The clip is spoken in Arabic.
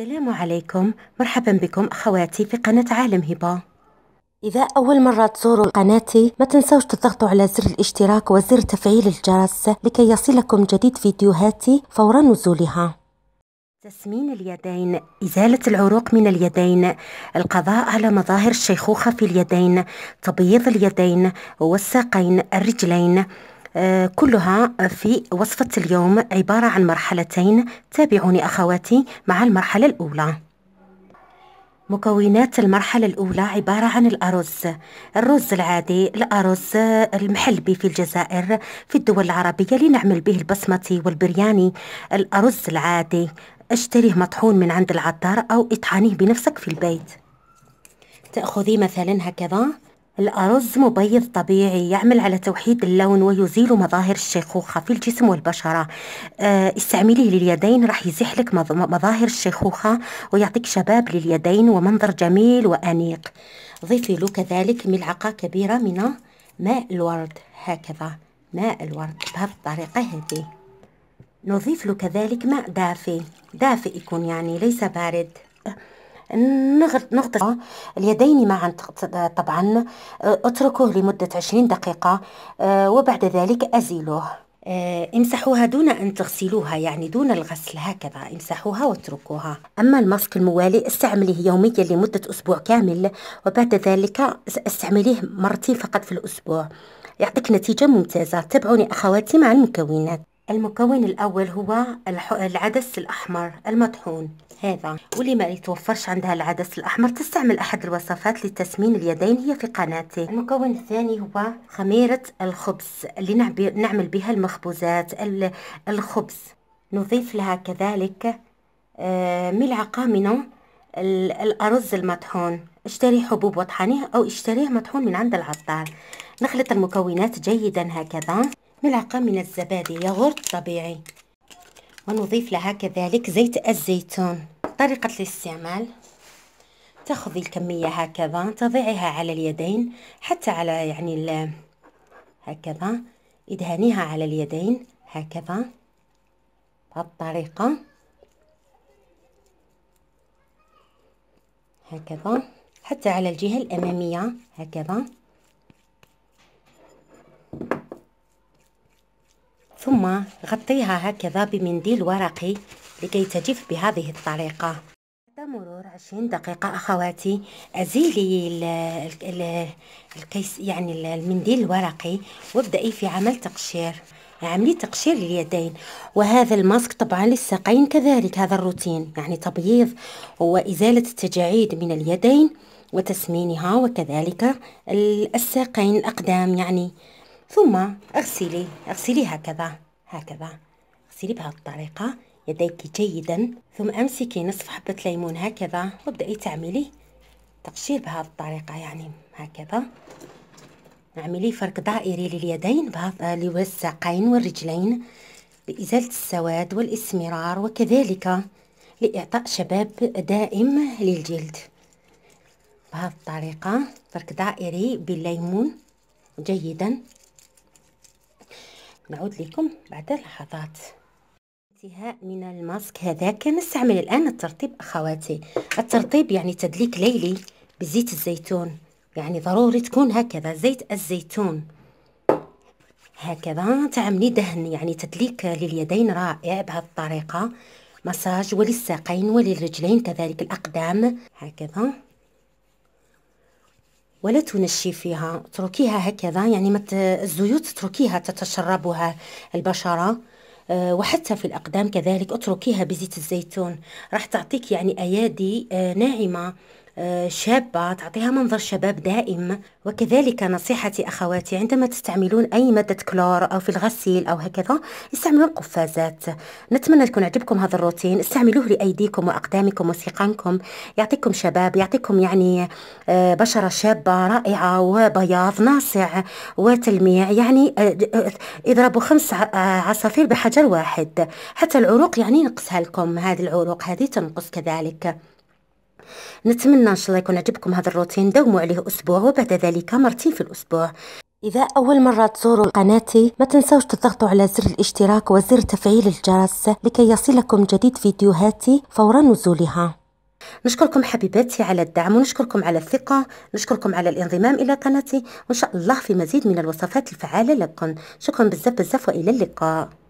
السلام عليكم مرحبا بكم أخواتي في قناة عالم هبة إذا أول مرة تزوروا قناتي ما تنسوش تضغطوا على زر الاشتراك وزر تفعيل الجرس لكي يصلكم جديد فيديوهاتي فور نزولها تسمين اليدين إزالة العروق من اليدين القضاء على مظاهر الشيخوخة في اليدين تبييض اليدين والساقين الرجلين آه، كلها في وصفة اليوم عبارة عن مرحلتين تابعوني أخواتي مع المرحلة الأولى مكونات المرحلة الأولى عبارة عن الأرز الرز العادي الأرز المحلبي في الجزائر في الدول العربية لنعمل به البسمتي والبرياني الأرز العادي اشتريه مطحون من عند العطار أو اطحنيه بنفسك في البيت تأخذي مثلا هكذا الأرز مبيض طبيعي يعمل على توحيد اللون ويزيل مظاهر الشيخوخة في الجسم والبشرة آه، استعمليه لليدين راح يزيح لك مظاهر الشيخوخة ويعطيك شباب لليدين ومنظر جميل وأنيق ضيفي له كذلك ملعقة كبيرة من ماء الورد هكذا ماء الورد بهذه الطريقة هذه نضيف له كذلك ماء دافئ دافئ يكون يعني ليس بارد نغطس اليدين معا طبعا آه، اتركه لمدة 20 دقيقة آه، وبعد ذلك أزيله آه، امسحوها دون أن تغسلوها يعني دون الغسل هكذا امسحوها واتركوها أما الماسك الموالي استعمليه يوميا لمدة أسبوع كامل وبعد ذلك استعمليه مرتين فقط في الأسبوع يعطيك نتيجة ممتازة تابعوني أخواتي مع المكونات المكون الأول هو العدس الأحمر المطحون هذا واللي ما يتوفرش عندها العدس الأحمر تستعمل أحد الوصفات لتسمين اليدين هي في قناتي المكون الثاني هو خميرة الخبز اللي نعمل بها المخبوزات الخبز نضيف لها كذلك آه، ملعقة من الأرز المطحون اشتري حبوب وطحنيه أو اشتريه مطحون من عند العطار نخلط المكونات جيدا هكذا ملعقة من الزبادي ياغورت طبيعي ونضيف لها كذلك زيت الزيتون طريقة الاستعمال تأخذي الكمية هكذا تضعيها على اليدين حتى على يعني هكذا ادهنيها على اليدين هكذا بهالطريقة الطريقة هكذا حتى على الجهة الأمامية هكذا ثم غطيها هكذا بمنديل ورقي لكي تجف بهذه الطريقة بعد مرور عشرين دقيقة أخواتي أزيلي ال ال الكيس يعني المنديل الورقي وابدأي في عمل تقشير عملي تقشير اليدين وهذا الماسك طبعا للساقين كذلك هذا الروتين يعني تبييض وإزالة التجاعيد من اليدين وتسمينها وكذلك الساقين الأقدام يعني ثم اغسلي اغسلي هكذا هكذا اغسلي بهذه الطريقة يديك جيدا ثم امسكي نصف حبة ليمون هكذا وابدأي تعملي تقشير بهذه الطريقة يعني هكذا اعملي فرك دائري لليدين آه، للساقين والرجلين لإزالة السواد والإسمرار وكذلك لإعطاء شباب دائم للجلد بهذه الطريقة فرك دائري بالليمون جيدا نعود لكم بعد لحظات انتهاء من الماسك هذا كنستعمل الان الترطيب اخواتي الترطيب يعني تدليك ليلي بزيت الزيتون يعني ضروري تكون هكذا زيت الزيتون هكذا تعملي دهن يعني تدليك لليدين رائع بهذه الطريقه مساج وللساقين وللرجلين كذلك الاقدام هكذا ولا تنشي فيها اتركيها هكذا يعني مت الزيوت اتركيها تتشربها البشرة آه، وحتى في الأقدام كذلك اتركيها بزيت الزيتون راح تعطيك يعني أيادي آه، ناعمة آه، شابة تعطيها منظر شباب دائم وكذلك نصيحتي أخواتي عندما تستعملون أي مادة كلور أو في الغسيل أو هكذا استعملوا القفازات نتمنى تكون عجبكم هذا الروتين استعملوه لأيديكم وأقدامكم وسيقانكم يعطيكم شباب يعطيكم يعني آه، بشرة شابة رائعة وبياض ناصع وتلميع يعني آه، اضربوا خمس عصافير بحجر واحد حتى العروق يعني نقصها لكم هذه العروق هذه تنقص كذلك نتمنى ان شاء الله يكون عجبكم هذا الروتين داوموا عليه اسبوع وبعد ذلك مرتين في الاسبوع إذا أول مرة تزوروا قناتي ما تنسوش تضغطوا على زر الاشتراك وزر تفعيل الجرس لكي يصلكم جديد فيديوهاتي فور نزولها نشكركم حبيباتي على الدعم ونشكركم على الثقة نشكركم على الانضمام إلى قناتي وإن شاء الله في مزيد من الوصفات الفعالة لكم شكرا بزاف بزاف وإلى اللقاء